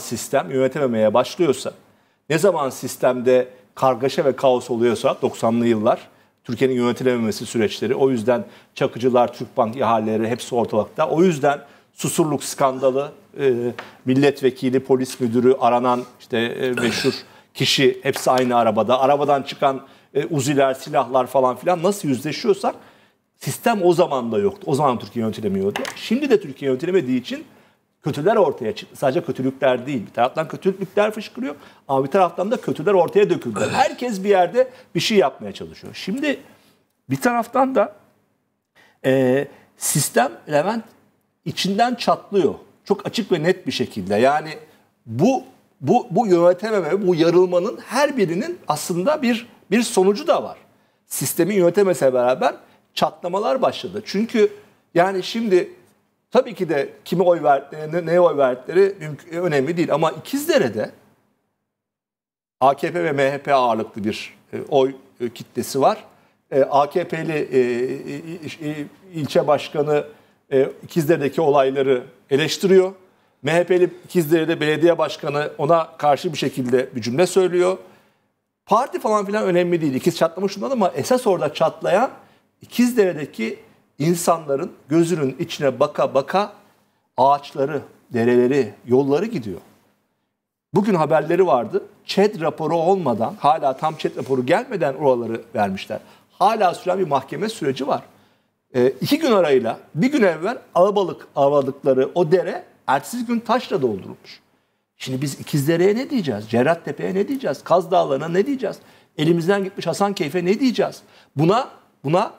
sistem yönetememeye başlıyorsa, ne zaman sistemde kargaşa ve kaos oluyorsa 90'lı yıllar Türkiye'nin yönetilememesi süreçleri. O yüzden Çakıcılar, Türk Türkbank ihaleleri hepsi ortalıkta. O yüzden Susurluk skandalı, e, milletvekili, polis müdürü aranan işte e, meşhur kişi hepsi aynı arabada. Arabadan çıkan e, uziler, silahlar falan filan nasıl yüzleşiyorsak sistem o zaman da yoktu. O zaman Türkiye yönetilemiyordu. Şimdi de Türkiye yönetilemediği için Kötüler ortaya çıktı. Sadece kötülükler değil. Bir taraftan kötülükler fışkırıyor ama bir taraftan da kötüler ortaya döküldü. Herkes bir yerde bir şey yapmaya çalışıyor. Şimdi bir taraftan da e, sistem Levent içinden çatlıyor. Çok açık ve net bir şekilde. Yani bu bu bu yönetememe, bu yarılmanın her birinin aslında bir bir sonucu da var. Sistemin yönetemese beraber çatlamalar başladı. Çünkü yani şimdi Tabii ki de kime oy verdikleri, neye oy verdikleri e, önemli değil. Ama İkizdere'de AKP ve MHP ağırlıklı bir e, oy e, kitlesi var. AKP'li ilçe başkanı İkizdere'deki olayları eleştiriyor. MHP'li İkizdere'de belediye başkanı ona karşı bir şekilde bir cümle söylüyor. Parti falan filan önemli değil. İkiz çatlamış bundan ama esas orada çatlayan İkizdere'deki insanların gözünün içine baka baka ağaçları, dereleri, yolları gidiyor. Bugün haberleri vardı. ÇED raporu olmadan, hala tam ÇED raporu gelmeden oraları vermişler. Hala süren bir mahkeme süreci var. E, iki gün arayla, bir gün evvel alabalık avladıkları o dere ertesi gün taşla doldurulmuş. Şimdi biz İkizdere'ye ne diyeceğiz? tepeye ne diyeceğiz? Kaz Dağları'na ne diyeceğiz? Elimizden gitmiş Hasan Keyfe ne diyeceğiz? Buna buna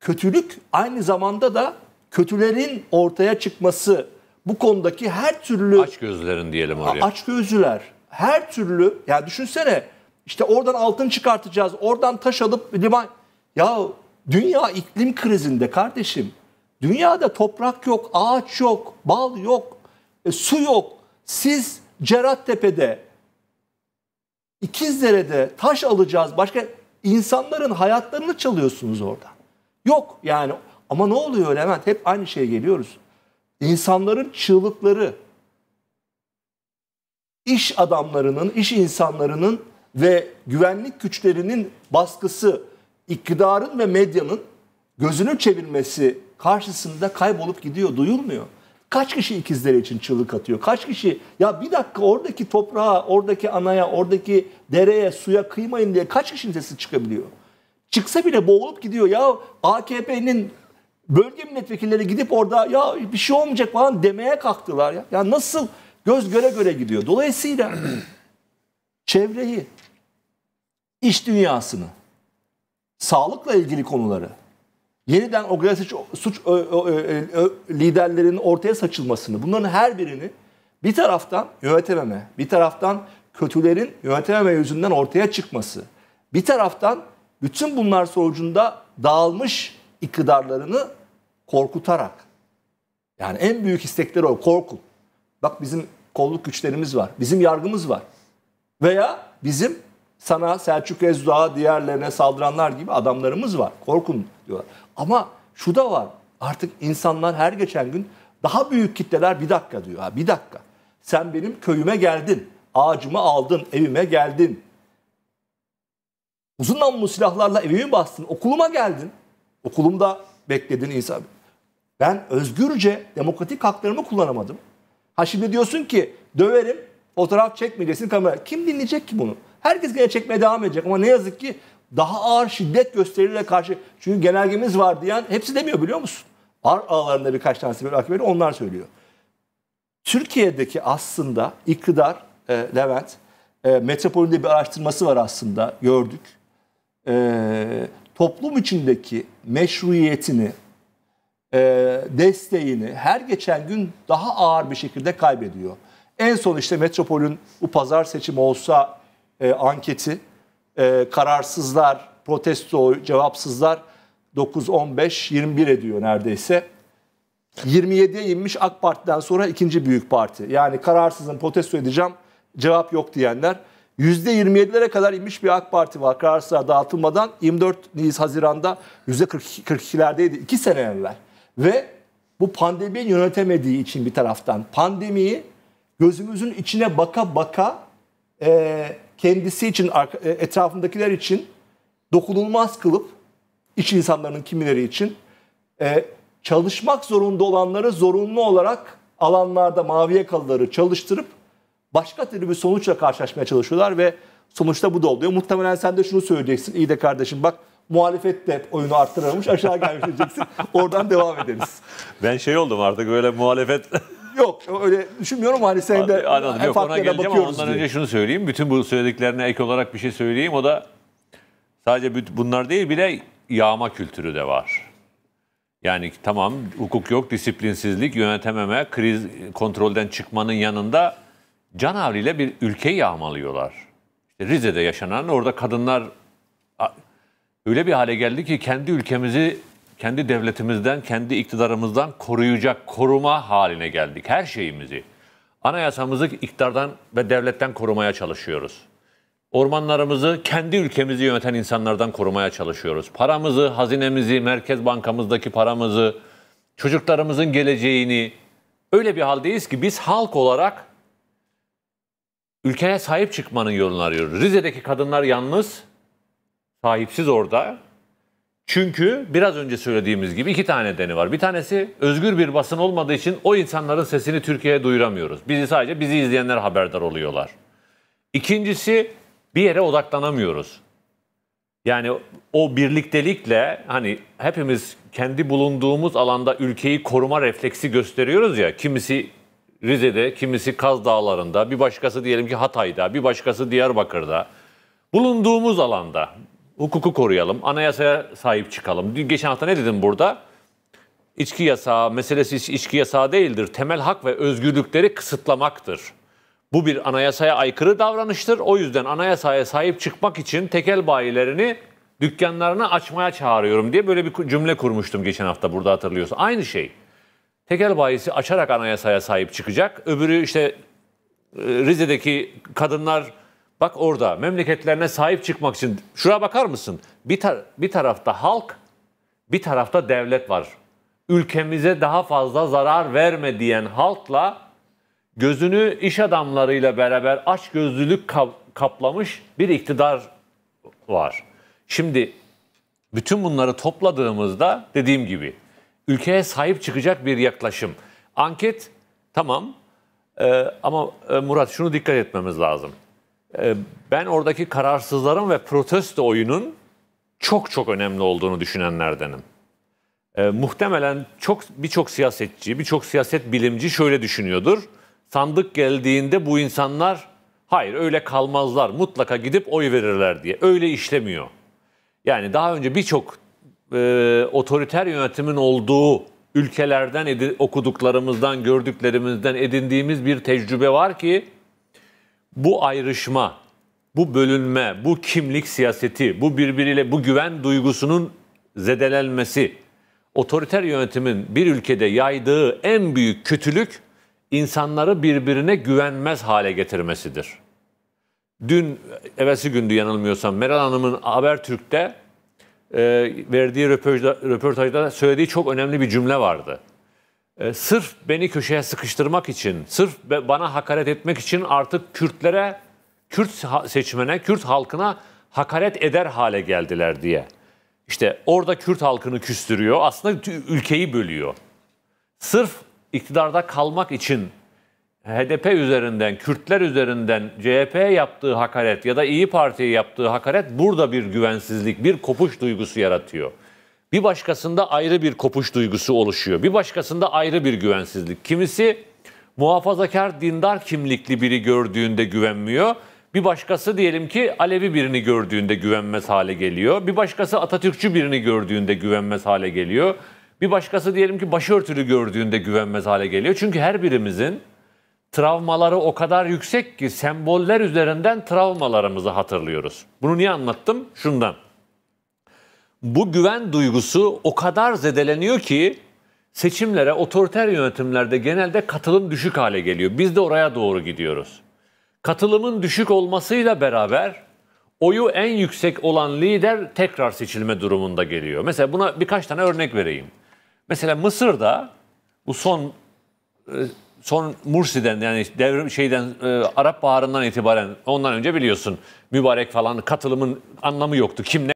kötülük aynı zamanda da kötülerin ortaya çıkması bu konudaki her türlü aç gözlerin diyelim oraya. Aç gözlüler. Her türlü ya yani düşünsene işte oradan altın çıkartacağız. Oradan taş alıp liman ya dünya iklim krizinde kardeşim. Dünyada toprak yok, ağaç yok, bal yok, e, su yok. Siz Cerattepe'de İkizdere'de taş alacağız. Başka insanların hayatlarını çalıyorsunuz orada. Yok yani ama ne oluyor Levent? Hep aynı şeye geliyoruz. İnsanların çığlıkları, iş adamlarının, iş insanlarının ve güvenlik güçlerinin baskısı, iktidarın ve medyanın gözünü çevirmesi karşısında kaybolup gidiyor, duyulmuyor. Kaç kişi ikizleri için çığlık atıyor? Kaç kişi ya bir dakika oradaki toprağa, oradaki anaya, oradaki dereye, suya kıymayın diye kaç kişinin sesi çıkabiliyor? çıksa bile boğulup gidiyor. Ya AKP'nin bölge milletvekilleri gidip orada ya bir şey olmayacak falan demeye kalktılar ya. Ya nasıl göz göre göre gidiyor. Dolayısıyla çevreyi, iş dünyasını, sağlıkla ilgili konuları, yeniden organize suç ö, ö, ö, liderlerinin ortaya saçılmasını, bunların her birini bir taraftan yönetememe, bir taraftan kötülerin yönetememe yüzünden ortaya çıkması, bir taraftan bütün bunlar sonucunda dağılmış iktidarlarını korkutarak. Yani en büyük istekleri o korku. Bak bizim kolluk güçlerimiz var. Bizim yargımız var. Veya bizim sana Selçuk Ezdoğa diğerlerine saldıranlar gibi adamlarımız var. Korkun diyorlar. Ama şu da var. Artık insanlar her geçen gün daha büyük kitleler bir dakika diyor. Ha, bir dakika. Sen benim köyüme geldin. Ağacımı aldın. Evime geldin. Uzun namlu silahlarla evimi bastın. Okuluma geldin. Okulumda bekledin insan. Ben özgürce demokratik haklarımı kullanamadım. Ha şimdi diyorsun ki döverim fotoğraf çekmeyeceksin kamera. Kim dinleyecek ki bunu? Herkes gene çekmeye devam edecek ama ne yazık ki daha ağır şiddet gösterilerine karşı çünkü genelgemiz var diyen hepsi demiyor biliyor musun? Ar ağlarında birkaç tanesi böyle akıbeli onlar söylüyor. Türkiye'deki aslında iktidar e, Levent e, metropolünde bir araştırması var aslında gördük e, toplum içindeki meşruiyetini, e, desteğini her geçen gün daha ağır bir şekilde kaybediyor. En son işte Metropol'ün bu pazar seçimi olsa e, anketi, e, kararsızlar, protesto, cevapsızlar 9, 15, 21 ediyor neredeyse. 27'ye inmiş AK Parti'den sonra ikinci büyük parti. Yani kararsızın protesto edeceğim, cevap yok diyenler %27'lere kadar inmiş bir AK Parti var. Kararsızlar dağıtılmadan 24 Niz Haziran'da %42'lerdeydi. 2 sene evvel. Ve bu pandemiyi yönetemediği için bir taraftan pandemiyi gözümüzün içine baka baka e, kendisi için e, etrafındakiler için dokunulmaz kılıp iç insanların kimileri için e, çalışmak zorunda olanları zorunlu olarak alanlarda mavi yakalıları çalıştırıp başka türlü bir sonuçla karşılaşmaya çalışıyorlar ve sonuçta bu da oluyor. Muhtemelen sen de şunu söyleyeceksin. İyi de kardeşim bak muhalefet de oyunu arttıramamış aşağı gelmiş diyeceksin. Oradan devam ederiz. Ben şey oldum artık böyle muhalefet Yok öyle düşünmüyorum hani sen de Anladım, yok, ona geleceğim ama ondan diye. önce şunu söyleyeyim. Bütün bu söylediklerine ek olarak bir şey söyleyeyim. O da sadece bunlar değil bile yağma kültürü de var. Yani tamam hukuk yok, disiplinsizlik, yönetememe, kriz kontrolden çıkmanın yanında canavliyle bir ülkeyi yağmalıyorlar. İşte Rize'de yaşanan orada kadınlar öyle bir hale geldi ki kendi ülkemizi kendi devletimizden, kendi iktidarımızdan koruyacak, koruma haline geldik her şeyimizi. Anayasamızı iktidardan ve devletten korumaya çalışıyoruz. Ormanlarımızı kendi ülkemizi yöneten insanlardan korumaya çalışıyoruz. Paramızı, hazinemizi, merkez bankamızdaki paramızı, çocuklarımızın geleceğini öyle bir haldeyiz ki biz halk olarak ülkene sahip çıkmanın yolunu arıyoruz. Rize'deki kadınlar yalnız, sahipsiz orada. Çünkü biraz önce söylediğimiz gibi iki tane nedeni var. Bir tanesi özgür bir basın olmadığı için o insanların sesini Türkiye'ye duyuramıyoruz. Bizi sadece bizi izleyenler haberdar oluyorlar. İkincisi bir yere odaklanamıyoruz. Yani o birliktelikle hani hepimiz kendi bulunduğumuz alanda ülkeyi koruma refleksi gösteriyoruz ya. Kimisi Rize'de, kimisi Kaz Dağları'nda, bir başkası diyelim ki Hatay'da, bir başkası Diyarbakır'da. Bulunduğumuz alanda hukuku koruyalım, anayasaya sahip çıkalım. Geçen hafta ne dedim burada? İçki yasağı, meselesi içki yasağı değildir. Temel hak ve özgürlükleri kısıtlamaktır. Bu bir anayasaya aykırı davranıştır. O yüzden anayasaya sahip çıkmak için tekel bayilerini dükkanlarını açmaya çağırıyorum diye böyle bir cümle kurmuştum geçen hafta burada hatırlıyorsun. Aynı şey tekel bayisi açarak anayasaya sahip çıkacak. Öbürü işte e, Rize'deki kadınlar bak orada memleketlerine sahip çıkmak için şura bakar mısın? Bir, tar- bir tarafta halk, bir tarafta devlet var. Ülkemize daha fazla zarar verme diyen halkla gözünü iş adamlarıyla beraber açgözlülük kap- kaplamış bir iktidar var. Şimdi bütün bunları topladığımızda dediğim gibi ülkeye sahip çıkacak bir yaklaşım. Anket tamam ee, ama e, Murat şunu dikkat etmemiz lazım. Ee, ben oradaki kararsızların ve protesto oyunun çok çok önemli olduğunu düşünenlerdenim. Ee, muhtemelen çok birçok siyasetçi, birçok siyaset bilimci şöyle düşünüyordur. Sandık geldiğinde bu insanlar hayır öyle kalmazlar mutlaka gidip oy verirler diye. Öyle işlemiyor. Yani daha önce birçok e, otoriter yönetimin olduğu ülkelerden edi, okuduklarımızdan, gördüklerimizden edindiğimiz bir tecrübe var ki bu ayrışma, bu bölünme, bu kimlik siyaseti, bu birbiriyle bu güven duygusunun zedelenmesi, otoriter yönetimin bir ülkede yaydığı en büyük kötülük insanları birbirine güvenmez hale getirmesidir. Dün, evvelsi gündü yanılmıyorsam Meral Hanım'ın Habertürk'te e, verdiği röportajda, röportajda söylediği çok önemli bir cümle vardı. E, sırf beni köşeye sıkıştırmak için, sırf bana hakaret etmek için artık Kürtlere, Kürt seçmene, Kürt halkına hakaret eder hale geldiler diye. İşte orada Kürt halkını küstürüyor, aslında ülkeyi bölüyor. Sırf iktidarda kalmak için HDP üzerinden, Kürtler üzerinden CHP'ye yaptığı hakaret ya da İyi Parti'ye yaptığı hakaret burada bir güvensizlik, bir kopuş duygusu yaratıyor. Bir başkasında ayrı bir kopuş duygusu oluşuyor. Bir başkasında ayrı bir güvensizlik. Kimisi muhafazakar, dindar kimlikli biri gördüğünde güvenmiyor. Bir başkası diyelim ki Alevi birini gördüğünde güvenmez hale geliyor. Bir başkası Atatürkçü birini gördüğünde güvenmez hale geliyor. Bir başkası diyelim ki başörtülü gördüğünde güvenmez hale geliyor. Çünkü her birimizin travmaları o kadar yüksek ki semboller üzerinden travmalarımızı hatırlıyoruz. Bunu niye anlattım? Şundan. Bu güven duygusu o kadar zedeleniyor ki seçimlere otoriter yönetimlerde genelde katılım düşük hale geliyor. Biz de oraya doğru gidiyoruz. Katılımın düşük olmasıyla beraber oyu en yüksek olan lider tekrar seçilme durumunda geliyor. Mesela buna birkaç tane örnek vereyim. Mesela Mısır'da bu son e, son Mursi'den yani devrim şeyden e, Arap Baharı'ndan itibaren ondan önce biliyorsun mübarek falan katılımın anlamı yoktu. Kim ne